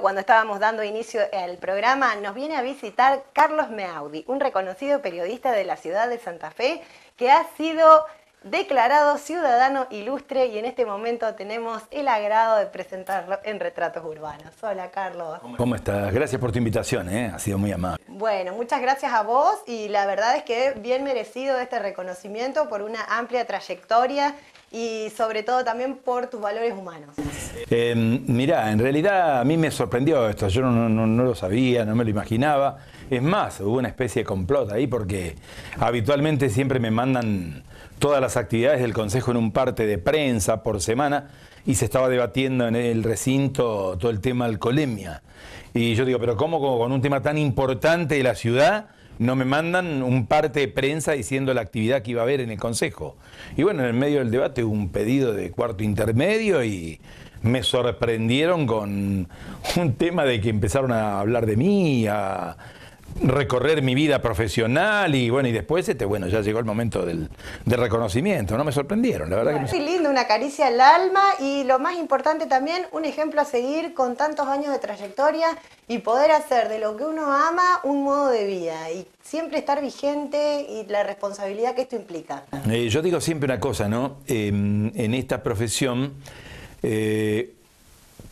cuando estábamos dando inicio al programa, nos viene a visitar Carlos Meaudi, un reconocido periodista de la ciudad de Santa Fe que ha sido declarado ciudadano ilustre y en este momento tenemos el agrado de presentarlo en Retratos Urbanos. Hola Carlos. ¿Cómo estás? Gracias por tu invitación, ¿eh? ha sido muy amable. Bueno, muchas gracias a vos y la verdad es que bien merecido este reconocimiento por una amplia trayectoria y sobre todo también por tus valores humanos. Em, mirá, en realidad a mí me sorprendió esto, yo no, lo sabía, no me lo imaginaba. Es más, hubo una especie de complot ahí porque habitualmente siempre me mandan todas las actividades del Consejo en un parte de prensa por semana y se estaba debatiendo en el recinto todo el tema alcoholemia. Y yo digo, pero ¿cómo, cómo con un tema tan importante de la ciudad? no me mandan un parte de prensa diciendo la actividad que iba a haber en el Consejo. Y bueno, en el medio del debate hubo un pedido de cuarto intermedio y me sorprendieron con un tema de que empezaron a hablar de mí, a recorrer mi vida profesional y bueno, y después este, bueno, ya llegó el momento del, reconocimiento, ¿no? Me sorprendieron, la verdad Muy lindo, una caricia al alma y lo más importante también, un ejemplo a seguir con tantos años de trayectoria y poder hacer de lo que uno ama un modo de vida y siempre estar vigente y la responsabilidad que esto implica. Eh, yo digo siempre una cosa, ¿no? Em, en esta profesión eh,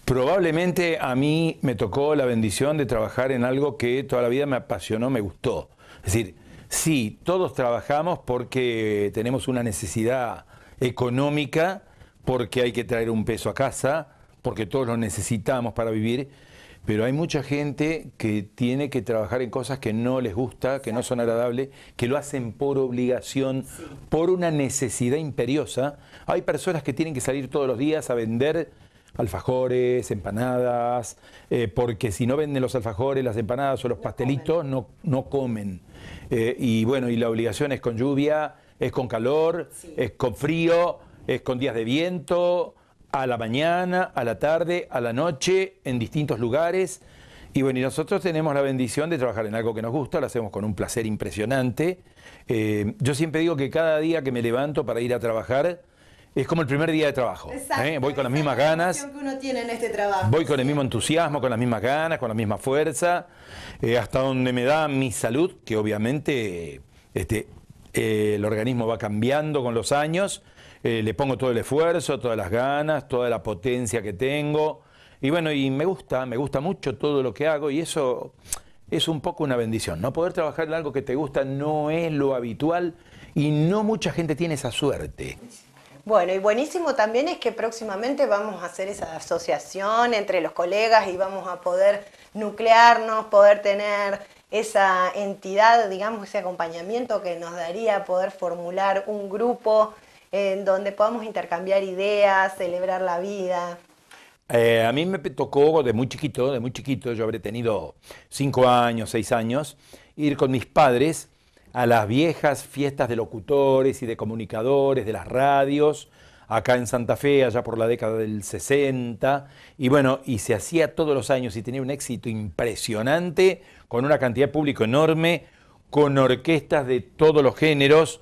probablemente a mí me tocó la bendición de trabajar en algo que toda la vida me apasionó, me gustó. Es decir, sí, todos trabajamos porque tenemos una necesidad económica, porque hay que traer un peso a casa, porque todos lo necesitamos para vivir pero hay mucha gente que tiene que trabajar en cosas que no les gusta, que no son agradables, que lo hacen por obligación, por una necesidad imperiosa. Hay personas que tienen que salir todos los días a vender alfajores, empanadas, eh, porque si no venden los alfajores, las empanadas o los pastelitos, No, no comen. Eh, y bueno, y la obligación es con lluvia, es con calor, es con frío, es con días de viento a la mañana, a la tarde, a la noche, en distintos lugares. Y bueno, nosotros tenemos la bendición de trabajar en algo que nos gusta, lo hacemos con un placer impresionante. Eh, yo siempre digo que cada día que me levanto para ir a trabajar es como el primer día de trabajo. ¿eh? Voy con las mismas ganas. que uno tiene en este trabajo. Voy con el mismo entusiasmo, con las mismas ganas, con la misma fuerza, eh, hasta donde me da mi salud, que obviamente este, el organismo va cambiando con los años eh, le pongo todo el esfuerzo, todas las ganas, toda la potencia que tengo. Y bueno, y me gusta, me gusta mucho todo lo que hago y eso es un poco una bendición. No poder trabajar en algo que te gusta no es lo habitual y no mucha gente tiene esa suerte. Bueno, y buenísimo también es que próximamente vamos a hacer esa asociación entre los colegas y vamos a poder nuclearnos, poder tener esa entidad, digamos, ese acompañamiento que nos daría poder formular un grupo en donde podamos intercambiar ideas, celebrar la vida. Eh, a mí me tocó de muy chiquito, de muy chiquito, yo habré tenido cinco años, seis años, ir con mis padres a las viejas fiestas de locutores y de comunicadores de las radios, acá en Santa Fe, allá por la década del 60, y bueno, y se hacía todos los años y tenía un éxito impresionante, con una cantidad de público enorme, con orquestas de todos los géneros,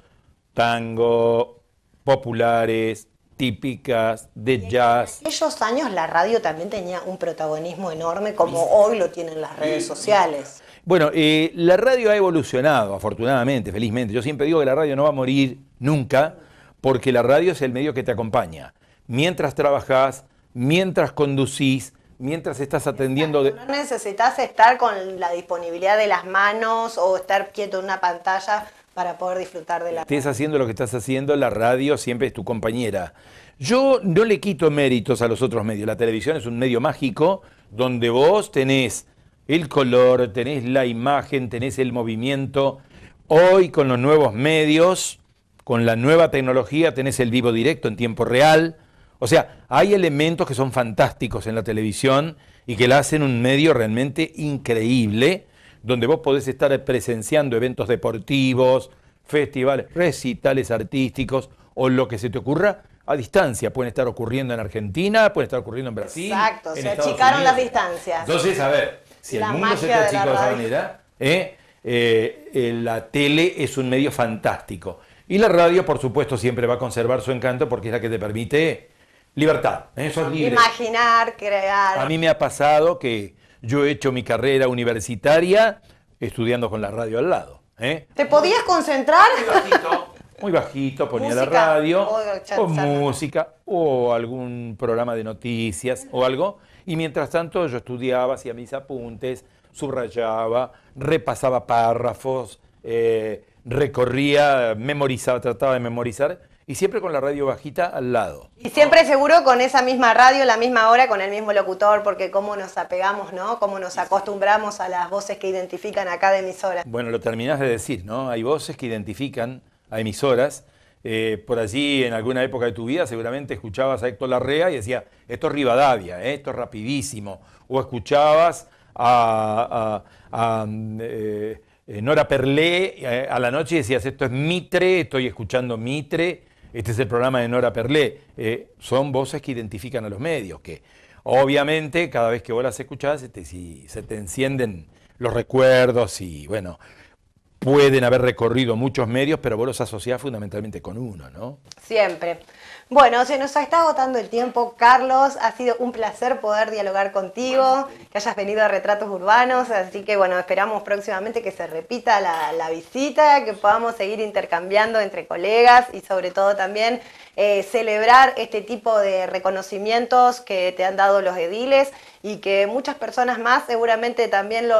tango, populares, típicas, de jazz. En aquellos años la radio también tenía un protagonismo enorme como hoy lo tienen las redes sociales. Bueno, eh, la radio ha evolucionado, afortunadamente, felizmente. Yo siempre digo que la radio no va a morir nunca, porque la radio es el medio que te acompaña. Mientras trabajás, mientras conducís, mientras estás atendiendo. No necesitas estar con la disponibilidad de las manos o estar quieto en una pantalla para poder disfrutar de la... Estés haciendo lo que estás haciendo, la radio siempre es tu compañera. Yo no le quito méritos a los otros medios. La televisión es un medio mágico donde vos tenés el color, tenés la imagen, tenés el movimiento. Hoy con los nuevos medios, con la nueva tecnología, tenés el vivo directo en tiempo real o sea, hay elementos que son fantásticos en la televisión y que la hacen un medio realmente increíble, donde vos podés estar presenciando eventos deportivos, festivales, recitales artísticos o lo que se te ocurra a distancia. Pueden estar ocurriendo en Argentina, pueden estar ocurriendo en Brasil. Exacto, se achicaron las distancias. Entonces, a ver, si el mundo se te achicó de, manera, ¿eh? Eh, eh, la tele es un medio fantástico. Y la radio, por supuesto, siempre va a conservar su encanto porque es la que te permite libertad. ¿eh? Imaginar, crear. A mí me ha pasado que yo he hecho mi carrera universitaria estudiando con la radio al lado. ¿eh? ¿Te podías concentrar? Muy bajito, ponía la radio, o, música, o algún programa de noticias, o algo. Y mientras tanto yo estudiaba, hacía mis apuntes, subrayaba, repasaba párrafos, eh, recorría, memorizaba, trataba de memorizar y siempre con la radio bajita al lado. Y siempre seguro con esa misma radio, la misma hora, con el mismo locutor, porque cómo nos apegamos, ¿no? Cómo nos acostumbramos a las voces que identifican a cada emisora. Bueno, lo terminás de decir, ¿no? Hay voces que identifican a emisoras. Eh, por allí, en alguna época de tu vida, seguramente escuchabas a Héctor Larrea y decía, esto es Rivadavia, ¿eh? esto es rapidísimo. O escuchabas a, eh, Nora Perlé a la noche y decías, esto es Mitre, estoy escuchando Mitre este es el programa de Nora Perlé. Eh, son voces que identifican a los medios, que obviamente cada vez que vos las escuchás este, si, se te encienden los recuerdos y bueno, pueden haber recorrido muchos medios, pero vos los asociás fundamentalmente con uno, ¿no? Siempre. Bueno, se nos está agotando el tiempo, Carlos. Ha sido un placer poder dialogar contigo, que hayas venido a Retratos Urbanos. Así que, bueno, esperamos próximamente que se repita la, visita, que podamos seguir intercambiando entre colegas y, sobre todo, también eh, celebrar este tipo de reconocimientos que te han dado los ediles y que muchas personas más seguramente también lo,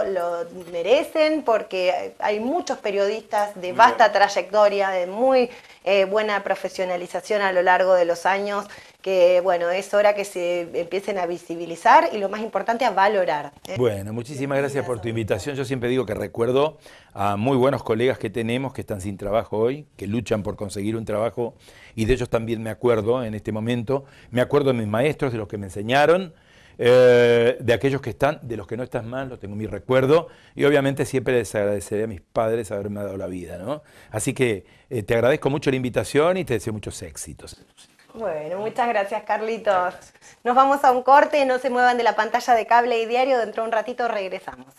merecen porque hay muchos periodistas de vasta trayectoria, de muy eh, buena profesionalización a lo largo de los años que bueno, es hora que se empiecen a visibilizar y lo más importante a valorar. ¿eh? Bueno, muchísimas gracias por tu invitación. Yo siempre digo que recuerdo a muy buenos colegas que tenemos que están sin trabajo hoy, que luchan por conseguir un trabajo y de ellos también me acuerdo en este momento. Me acuerdo de mis maestros, de los que me enseñaron eh, de aquellos que están, de los que no están mal lo tengo en mi recuerdo, y obviamente siempre les agradeceré a mis padres haberme dado la vida, Así que eh, te agradezco mucho la invitación y te deseo muchos éxitos. Bueno, muchas gracias Carlitos. Nos vamos a un corte, no se muevan de la pantalla de cable y diario, dentro de un ratito regresamos.